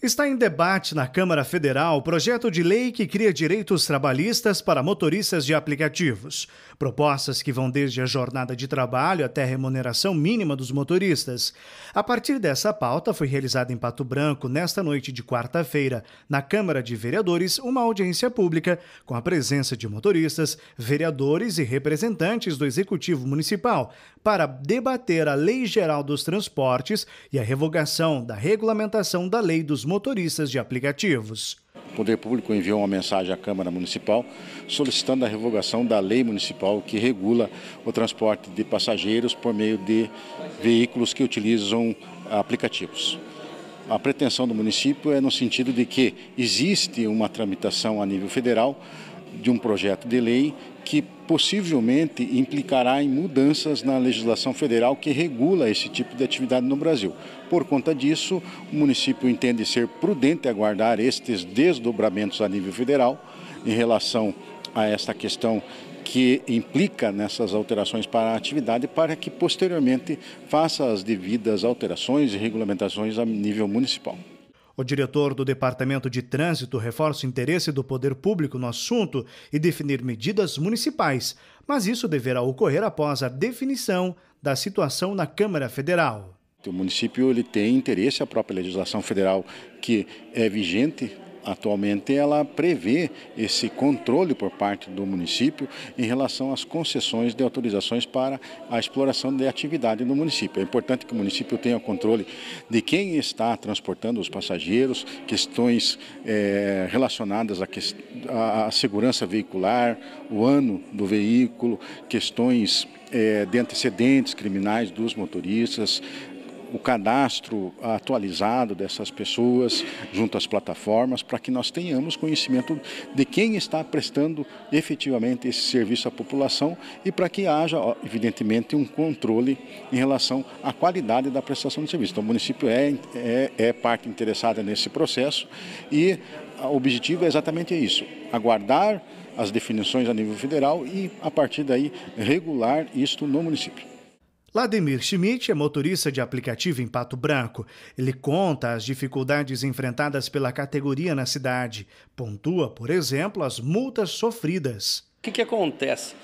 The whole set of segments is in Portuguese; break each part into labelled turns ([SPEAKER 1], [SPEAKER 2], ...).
[SPEAKER 1] Está em debate na Câmara Federal o projeto de lei que cria direitos trabalhistas para motoristas de aplicativos. Propostas que vão desde a jornada de trabalho até a remuneração mínima dos motoristas. A partir dessa pauta, foi realizada em Pato Branco, nesta noite de quarta-feira, na Câmara de Vereadores, uma audiência pública com a presença de motoristas, vereadores e representantes do Executivo Municipal para debater a Lei Geral dos Transportes e a revogação da regulamentação da Lei dos motoristas de aplicativos. O
[SPEAKER 2] Poder Público enviou uma mensagem à Câmara Municipal solicitando a revogação da lei municipal que regula o transporte de passageiros por meio de veículos que utilizam aplicativos. A pretensão do município é no sentido de que existe uma tramitação a nível federal de um projeto de lei que possivelmente implicará em mudanças na legislação federal que regula esse tipo de atividade no Brasil. Por conta disso, o município entende ser prudente aguardar estes desdobramentos a nível federal em relação a esta questão que implica nessas alterações para a atividade para que posteriormente faça as devidas alterações e regulamentações a nível municipal.
[SPEAKER 1] O diretor do Departamento de Trânsito reforça o interesse do poder público no assunto e definir medidas municipais, mas isso deverá ocorrer após a definição da situação na Câmara Federal.
[SPEAKER 2] O município ele tem interesse, a própria legislação federal que é vigente atualmente ela prevê esse controle por parte do município em relação às concessões de autorizações para a exploração de atividade no município. É importante que o município tenha controle de quem está transportando os passageiros, questões é, relacionadas à, que, à segurança veicular, o ano do veículo, questões é, de antecedentes criminais dos motoristas, o cadastro atualizado dessas pessoas junto às plataformas para que nós tenhamos conhecimento de quem está prestando efetivamente esse serviço à população e para que haja, evidentemente, um controle em relação à qualidade da prestação de serviço. Então, o município é, é, é parte interessada nesse processo e o objetivo é exatamente isso, aguardar as definições a nível federal e, a partir daí, regular isto no município.
[SPEAKER 1] Vladimir Schmidt é motorista de aplicativo em Pato Branco. Ele conta as dificuldades enfrentadas pela categoria na cidade. Pontua, por exemplo, as multas sofridas.
[SPEAKER 3] O que, que acontece?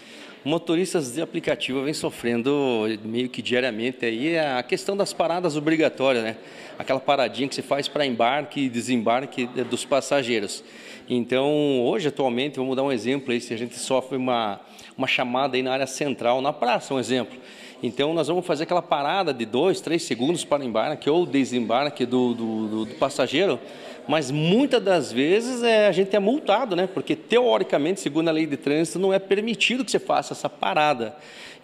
[SPEAKER 3] motoristas de aplicativo vêm sofrendo meio que diariamente aí é a questão das paradas obrigatórias, né? Aquela paradinha que se faz para embarque e desembarque é, dos passageiros. Então, hoje atualmente, vamos dar um exemplo aí, se a gente sofre uma, uma chamada aí na área central, na praça, um exemplo. Então, nós vamos fazer aquela parada de dois, três segundos para embarque ou desembarque do, do, do, do passageiro, mas muitas das vezes é, a gente é multado, né? Porque, teoricamente, segundo a lei de trânsito, não é permitido que você faça essa parada.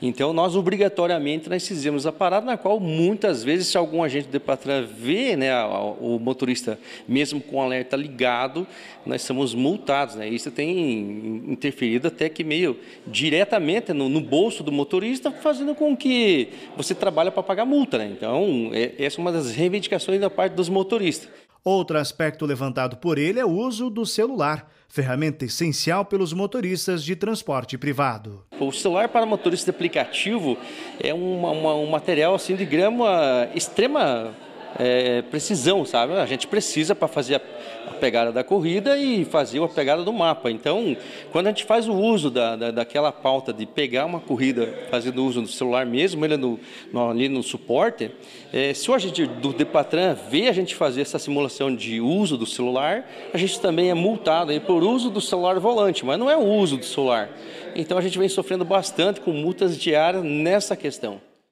[SPEAKER 3] Então, nós obrigatoriamente nós fizemos a parada, na qual muitas vezes, se algum agente de patrulha vê né, o motorista, mesmo com o alerta ligado, nós somos multados. Né? Isso tem interferido até que meio diretamente no, no bolso do motorista, fazendo com que
[SPEAKER 1] você trabalhe para pagar multa. Né? Então, é, essa é uma das reivindicações da parte dos motoristas. Outro aspecto levantado por ele é o uso do celular, ferramenta essencial pelos motoristas de transporte privado.
[SPEAKER 3] O celular para motorista de aplicativo é um material assim, de grama extrema é, precisão, sabe? A gente precisa para fazer a a pegada da corrida e fazer a pegada do mapa. Então, quando a gente faz o uso da, da, daquela pauta de pegar uma corrida fazendo uso do celular mesmo, ele é no, no, ali no suporte, é, se o agente do Depatran vê a gente fazer essa simulação de uso do celular, a gente também é multado aí por uso do celular volante, mas não é o uso do celular. Então, a gente vem sofrendo bastante com multas diárias nessa questão.